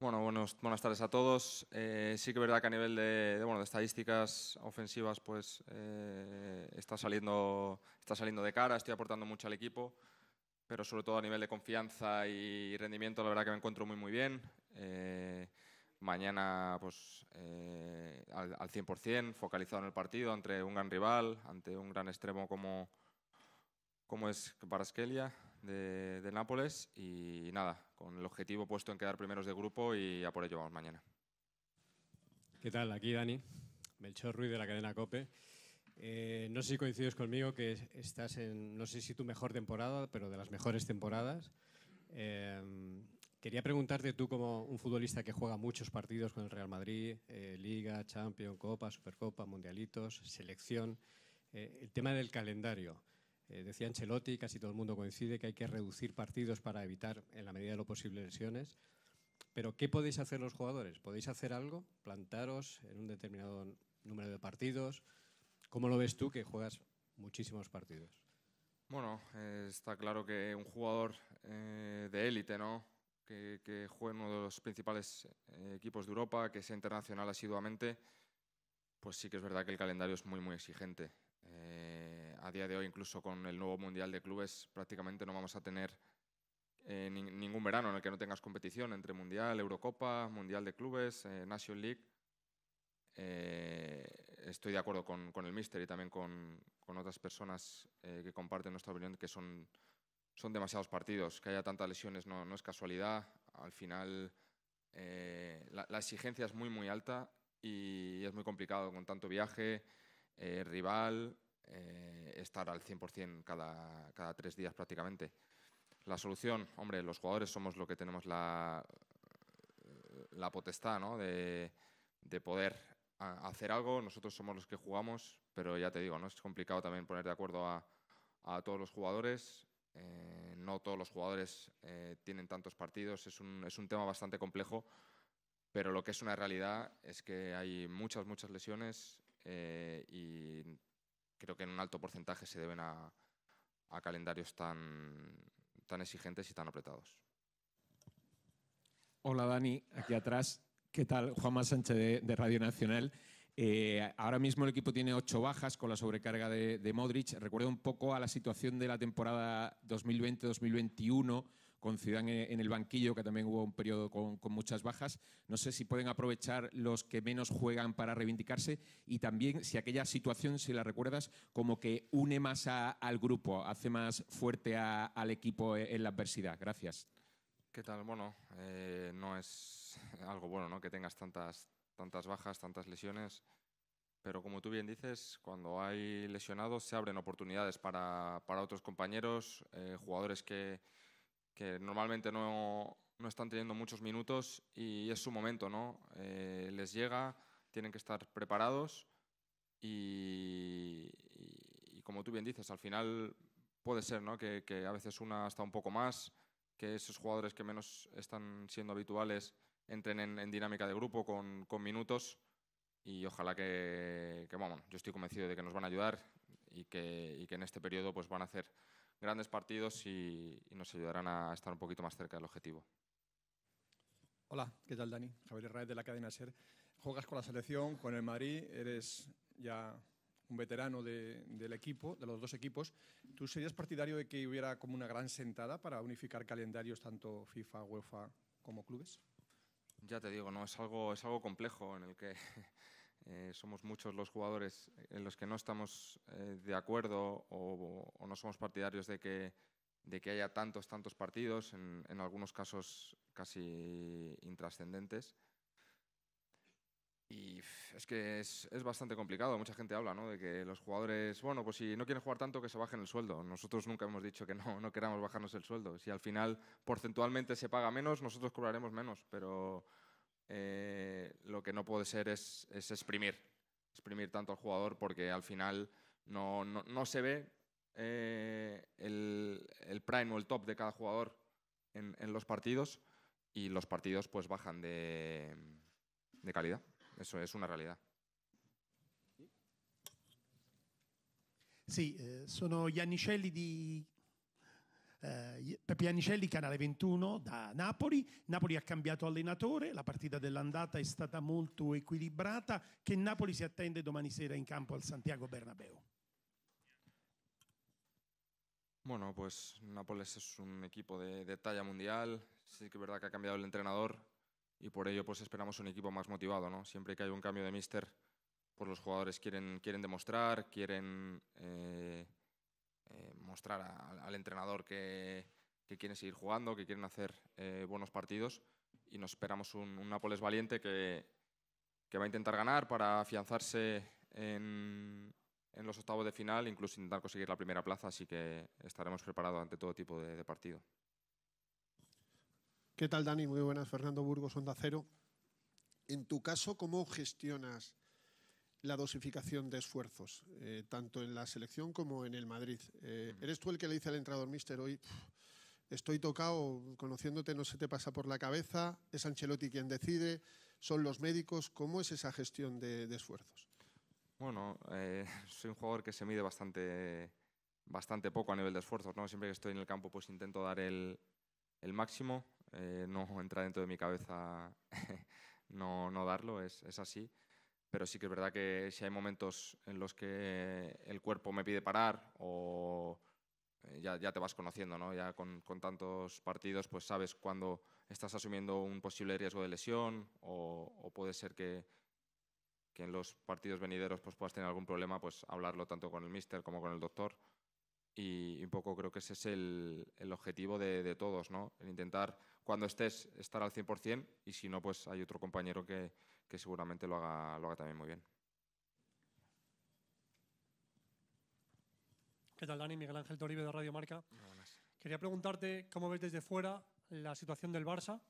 Bueno, buenos, buenas tardes a todos. Eh, sí que es verdad que a nivel de, bueno, de estadísticas ofensivas pues, eh, está, saliendo, está saliendo de cara, estoy aportando mucho al equipo, pero sobre todo a nivel de confianza y rendimiento la verdad que me encuentro muy muy bien. Eh, mañana pues, al, al 100%, focalizado en el partido, ante un gran rival, ante un gran extremo como, como es Baraskelia de, Nápoles y nada, con el objetivo puesto en quedar primeros de grupo y a por ello vamos mañana. ¿Qué tal? Aquí Dani, Melchor Ruiz de la cadena COPE. Eh, no sé si coincides conmigo que estás en, no sé si tu mejor temporada, pero de las mejores temporadas. Eh, quería preguntarte tú como un futbolista que juega muchos partidos con el Real Madrid, eh, Liga, Champions, Copa, Supercopa, Mundialitos, Selección, eh, el tema del calendario. Eh, decía Ancelotti, casi todo el mundo coincide, que hay que reducir partidos para evitar, en la medida de lo posible, lesiones. Pero, ¿qué podéis hacer los jugadores? ¿Podéis hacer algo? ¿Plantaros en un determinado número de partidos? ¿Cómo lo ves tú que juegas muchísimos partidos? Bueno, eh, está claro que un jugador eh, de élite, ¿no? Que, juega en uno de los principales equipos de Europa, que sea internacional asiduamente, pues sí que es verdad que el calendario es muy, muy exigente a día de hoy, incluso con el nuevo Mundial de Clubes, prácticamente no vamos a tener eh, ningún verano en el que no tengas competición entre Mundial, Eurocopa, Mundial de Clubes, eh, National League. Eh, estoy de acuerdo con, con el Mister y también con, con otras personas eh, que comparten nuestra opinión que son, son demasiados partidos. Que haya tantas lesiones no, no es casualidad. Al final la, la, exigencia es muy, muy alta y es muy complicado con tanto viaje, rival, eh, estar al 100% cada, cada tres días prácticamente. La solución, hombre, los jugadores somos lo que tenemos la, la potestad ¿no? de, de poder hacer algo. Nosotros somos los que jugamos, pero ya te digo, ¿no? es complicado también poner de acuerdo a, a todos los jugadores. Eh, no todos los jugadores eh, tienen tantos partidos. Es un, es un tema bastante complejo, pero lo que es una realidad es que hay muchas, muchas lesiones eh, y creo que en un alto porcentaje se deben a, calendarios tan, tan exigentes y tan apretados. Hola Dani, aquí atrás. ¿Qué tal? Juanma Sánchez de, Radio Nacional. Eh, ahora mismo el equipo tiene ocho bajas con la sobrecarga de, de Modric. Recuerda un poco a la situación de la temporada 2020-2021 con Zidane en el banquillo, que también hubo un periodo con, muchas bajas. No sé si pueden aprovechar los que menos juegan para reivindicarse y también si aquella situación, si la recuerdas, como que une más al grupo, hace más fuerte al equipo e, en la adversidad. Gracias. ¿Qué tal? Bueno, eh, no es algo bueno ¿no? que tengas tantas, tantas bajas, tantas lesiones, pero como tú bien dices, cuando hay lesionados se abren oportunidades para, para otros compañeros, eh, jugadores que, que normalmente no, no, están teniendo muchos minutos y es su momento, ¿no? Eh, les llega, tienen que estar preparados y, como tú bien dices, al final puede ser ¿no? que, a veces una hasta un poco más, que esos jugadores que menos están siendo habituales entren en, dinámica de grupo con, con minutos y ojalá que, que bueno, yo estoy convencido de que nos van a ayudar y que, y que en este periodo pues, van a hacer grandes partidos y, nos ayudarán a estar un poquito más cerca del objetivo. Hola, ¿qué tal Dani? Javier Hernández de la cadena SER. Juegas con la selección, con el Madrid, eres ya un veterano del equipo, de los dos equipos. ¿Tú serías partidario de que hubiera como una gran sentada para unificar calendarios tanto FIFA, UEFA como clubes? Ya te digo, no es algo es algo complejo en el que Eh, somos muchos los jugadores en los que no estamos eh, de acuerdo o, no somos partidarios de que, de que haya tantos, tantos partidos, en, algunos casos casi intrascendentes. Y es que es, es, bastante complicado. Mucha gente habla ¿no? de que los jugadores, bueno, pues si no quieren jugar tanto, que se bajen el sueldo. Nosotros nunca hemos dicho que no, no queramos bajarnos el sueldo. Si al final porcentualmente se paga menos, nosotros cobraremos menos. Pero eh, lo que no puede ser es, es, exprimir, exprimir tanto al jugador porque al final no, no, se ve eh, el, el, prime o el top de cada jugador en, en los partidos y los partidos pues bajan de, calidad. Eso es una realidad. Sí, eh, son Giannicelli di eh, Anicelli, Canale 21 da Napoli. Napoli ha cambiato allenatore, la partita dell'andata è stata molto equilibrata. Che Napoli si attende domani sera in campo al Santiago Bernabeu? Bueno, pues Nápoles es un equipo de, de, talla mundial. Sí que es verdad que ha cambiado el entrenador y por ello pues esperamos un equipo más motivado, ¿no? Siempre que hay un cambio de mister, pues los jugadores quieren, quieren demostrar, quieren eh, Eh, mostrar al entrenador que, que, quieren seguir jugando, que quieren hacer eh, buenos partidos y nos esperamos un, Nápoles valiente que, va a intentar ganar para afianzarse en, los octavos de final, incluso intentar conseguir la primera plaza, así que estaremos preparados ante todo tipo de, de partido. ¿Qué tal, Dani? Muy buenas, Fernando Burgos, Onda Cero. En tu caso, ¿cómo gestionas la dosificación de esfuerzos, eh, tanto en la selección como en el Madrid. Eh, ¿Eres tú el que le dice al entrador, mister, hoy estoy tocado, conociéndote no se te pasa por la cabeza, es Ancelotti quien decide, son los médicos, ¿cómo es esa gestión de, esfuerzos? Bueno, eh, soy un jugador que se mide bastante, bastante poco a nivel de esfuerzos, ¿no? Siempre que estoy en el campo pues intento dar el, máximo, no entra dentro de mi cabeza no, darlo, es, es así pero sí que es verdad que si hay momentos en los que el cuerpo me pide parar o eh, ya, te vas conociendo, ¿no? Ya con, tantos partidos, pues sabes cuándo estás asumiendo un posible riesgo de lesión o, puede ser que, que, en los partidos venideros pues, puedas tener algún problema, pues hablarlo tanto con el mister como con el doctor. Y, un poco creo que ese es el, objetivo de, de, todos, ¿no? El intentar cuando estés estar al 100% y si no, pues hay otro compañero que, que seguramente lo haga, lo haga también muy bien. ¿Qué tal, Dani? Miguel Ángel Toribio de Radio Marca. Quería preguntarte cómo ves desde fuera la situación del Barça,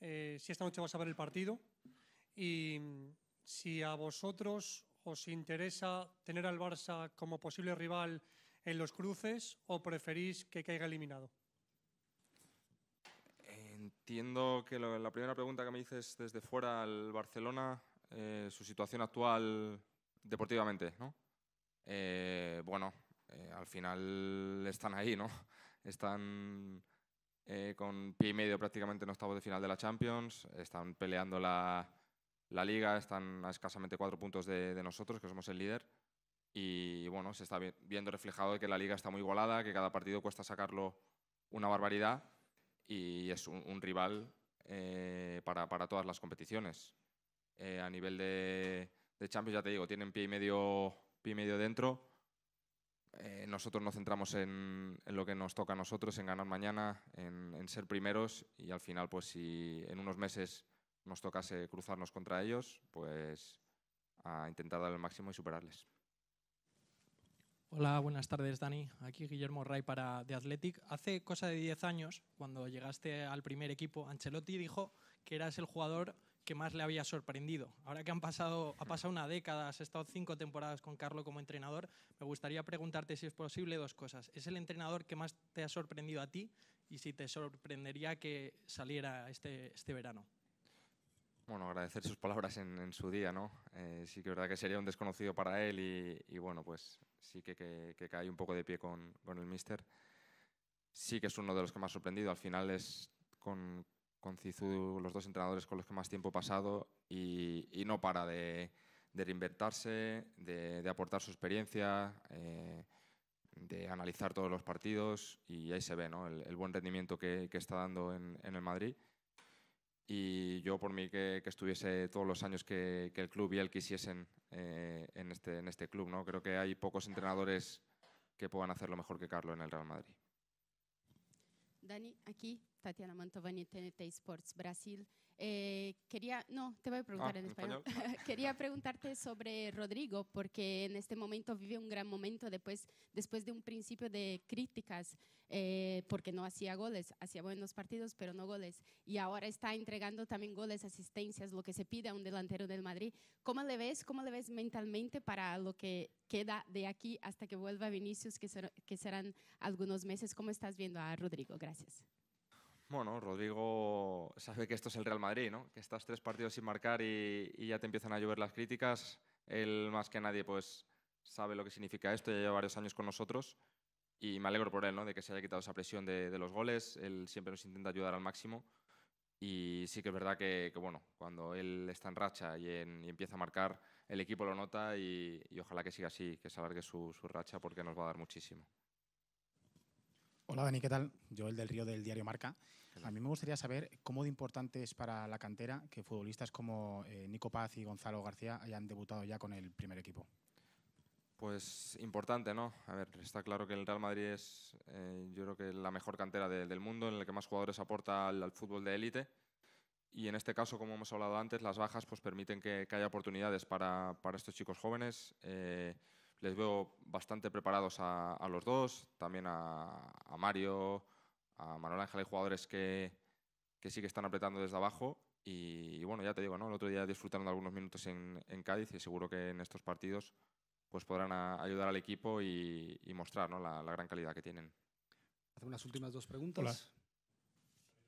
eh, si esta noche vas a ver el partido y si a vosotros os interesa tener al Barça como posible rival en los cruces o preferís que caiga eliminado. Entiendo que la primera pregunta que me dices desde fuera al Barcelona, eh, su situación actual deportivamente, ¿no? Eh, bueno, eh, al final están ahí, ¿no? Están con pie y medio prácticamente en octavos de final de la Champions, están peleando la, la liga, están a escasamente cuatro puntos de, de nosotros, que somos el líder, y bueno, se está viendo reflejado que la liga está muy igualada, que cada partido cuesta sacarlo una barbaridad y es un, rival eh, para, para, todas las competiciones. Eh, a nivel de, de, Champions, ya te digo, tienen pie y medio, medio dentro. Eh, nosotros nos centramos en, lo que nos toca a nosotros, en ganar mañana, en, en, ser primeros y al final, pues si en unos meses nos tocase cruzarnos contra ellos, pues a intentar dar el máximo y superarles. Hola, buenas tardes, Dani. Aquí Guillermo Ray para The Athletic. Hace cosa de 10 años, cuando llegaste al primer equipo, Ancelotti dijo que eras el jugador que más le había sorprendido. Ahora que han pasado, ha pasado una década, has estado cinco temporadas con Carlo como entrenador, me gustaría preguntarte si es posible dos cosas. ¿Es el entrenador que más te ha sorprendido a ti y si te sorprendería que saliera este, este verano? Bueno, agradecer sus palabras en, su día, ¿no? Eh, sí que es verdad que sería un desconocido para él y, y bueno, pues sí que, cae un poco de pie con, el míster. Sí que es uno de los que más sorprendido. Al final es con, con los dos entrenadores con los que más tiempo ha pasado y, y no para de, de reinventarse, de, de, aportar su experiencia, eh, de analizar todos los partidos y ahí se ve ¿no? el, el, buen rendimiento que, que está dando en, en el Madrid. Y yo por mí que, estuviese todos los años que, el club y él quisiesen eh, en, este, en este club. ¿no? Creo que hay pocos entrenadores que puedan hacerlo mejor que Carlos en el Real Madrid. Dani, aquí. Tatiana Mantovani, TNT Sports Brasil. Eh, quería, no, te voy a preguntar ah, en español. quería preguntarte sobre Rodrigo, porque en este momento vive un gran momento después, después de un principio de críticas, eh, porque no hacía goles, hacía buenos partidos, pero no goles. Y ahora está entregando también goles, asistencias, lo que se pide a un delantero del Madrid. ¿Cómo le ves? ¿Cómo le ves mentalmente para lo que queda de aquí hasta que vuelva Vinicius, que serán algunos meses? ¿Cómo estás viendo a Rodrigo? Gracias. Bueno, Rodrigo sabe que esto es el Real Madrid, ¿no? Que estás tres partidos sin marcar y, y, ya te empiezan a llover las críticas. Él más que nadie pues sabe lo que significa esto, ya lleva varios años con nosotros y me alegro por él, ¿no? De que se haya quitado esa presión de, de los goles. Él siempre nos intenta ayudar al máximo y sí que es verdad que, que bueno, cuando él está en racha y, en, y, empieza a marcar, el equipo lo nota y, y ojalá que siga así, que se alargue su, su racha porque nos va a dar muchísimo. Hola Dani, ¿qué tal? Yo, el del Río del diario Marca. A mí me gustaría saber cómo de importante es para la cantera que futbolistas como eh, Nico Paz y Gonzalo García hayan debutado ya con el primer equipo. Pues importante, ¿no? A ver, está claro que el Real Madrid es, eh, yo creo que la mejor cantera del mundo, en la que más jugadores aporta al, fútbol de élite. Y en este caso, como hemos hablado antes, las bajas pues, permiten que, haya oportunidades para, estos chicos jóvenes. Eh, les veo bastante preparados a, los dos, también a, a Mario, a Manuel Ángel hay jugadores que, sí que están apretando desde abajo y, bueno, ya te digo, ¿no? el otro día disfrutaron de algunos minutos en, Cádiz y seguro que en estos partidos pues podrán ayudar al equipo y, mostrar la, gran calidad que tienen. Hacemos unas últimas dos preguntas. Hola.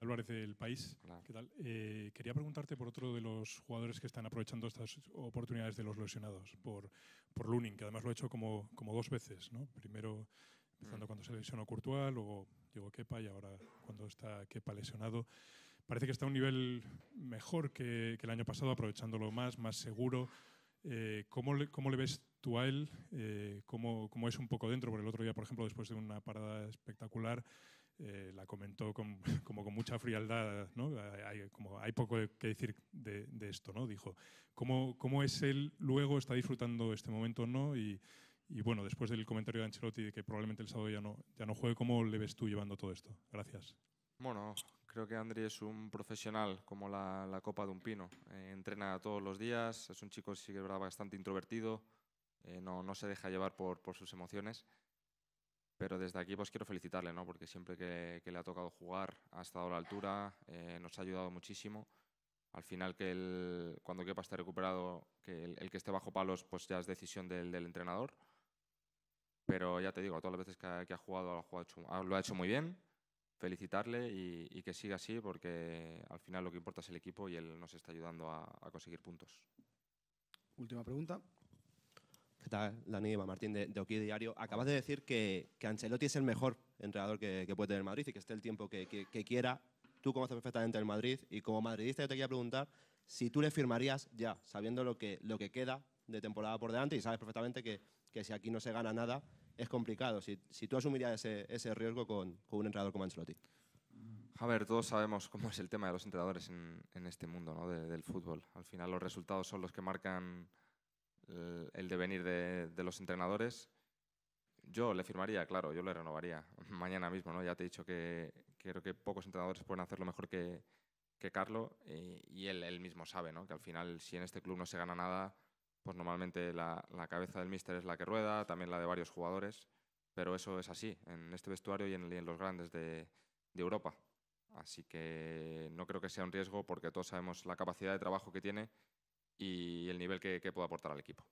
Álvarez del País, ¿qué tal? Eh, quería preguntarte por otro de los jugadores que están aprovechando estas oportunidades de los lesionados, por, por Lunin, que además lo ha hecho como, como dos veces, ¿no? Primero mm. cuando se lesionó Courtois, luego llegó Kepa y ahora cuando está Kepa lesionado, parece que está a un nivel mejor que, el año pasado, aprovechándolo más, más seguro. Eh, ¿cómo, le, ¿cómo, le, ves tú a él? Eh, ¿cómo, ¿cómo, es un poco dentro? Porque el otro día, por ejemplo, después de una parada espectacular, eh, la comentó con, como con mucha frialdad, ¿no? Hay, como, hay poco que decir de, de esto, ¿no? Dijo, ¿cómo, ¿cómo, es él luego? ¿Está disfrutando este momento o no? Y, y bueno, después del comentario de Ancelotti de que probablemente el sábado ya no, ya no juegue, ¿cómo le ves tú llevando todo esto? Gracias. Bueno, creo que Andri es un profesional como la, la copa de un pino. Eh, entrena todos los días, es un chico, sí que verdad, bastante introvertido, eh, no, no se deja llevar por, por, sus emociones. Pero desde aquí pues quiero felicitarle, ¿no? porque siempre que, le ha tocado jugar ha estado a la altura, eh, nos ha ayudado muchísimo. Al final, que el, cuando quepa esté recuperado, que el, que esté bajo palos pues ya es decisión del, del entrenador pero ya te digo, todas las veces que ha, jugado, lo ha, lo ha hecho muy bien. Felicitarle y, que siga así porque al final lo que importa es el equipo y él nos está ayudando a, conseguir puntos. Última pregunta. ¿Qué tal, Dani Martín de, de Oquí Diario? Acabas de decir que, que, Ancelotti es el mejor entrenador que, puede tener Madrid y que esté el tiempo que, quiera. Tú conoces perfectamente el Madrid y como madridista yo te quería preguntar si tú le firmarías ya, sabiendo lo que, lo que queda de temporada por delante y sabes perfectamente que, que si aquí no se gana nada es complicado. Si, si tú asumirías ese, ese riesgo con, con, un entrenador como Ancelotti. A ver, todos sabemos cómo es el tema de los entrenadores en, en este mundo ¿no? del fútbol. Al final los resultados son los que marcan eh, el, devenir de, de, los entrenadores. Yo le firmaría, claro, yo le renovaría mañana mismo. ¿no? Ya te he dicho que, creo que pocos entrenadores pueden hacerlo mejor que, que Carlo y, eh, y él, él, mismo sabe ¿no? que al final si en este club no se gana nada, pues normalmente la, cabeza del míster es la que rueda, también la de varios jugadores, pero eso es así en este vestuario y en, los grandes de, Europa. Así que no creo que sea un riesgo porque todos sabemos la capacidad de trabajo que tiene y el nivel que puede aportar al equipo.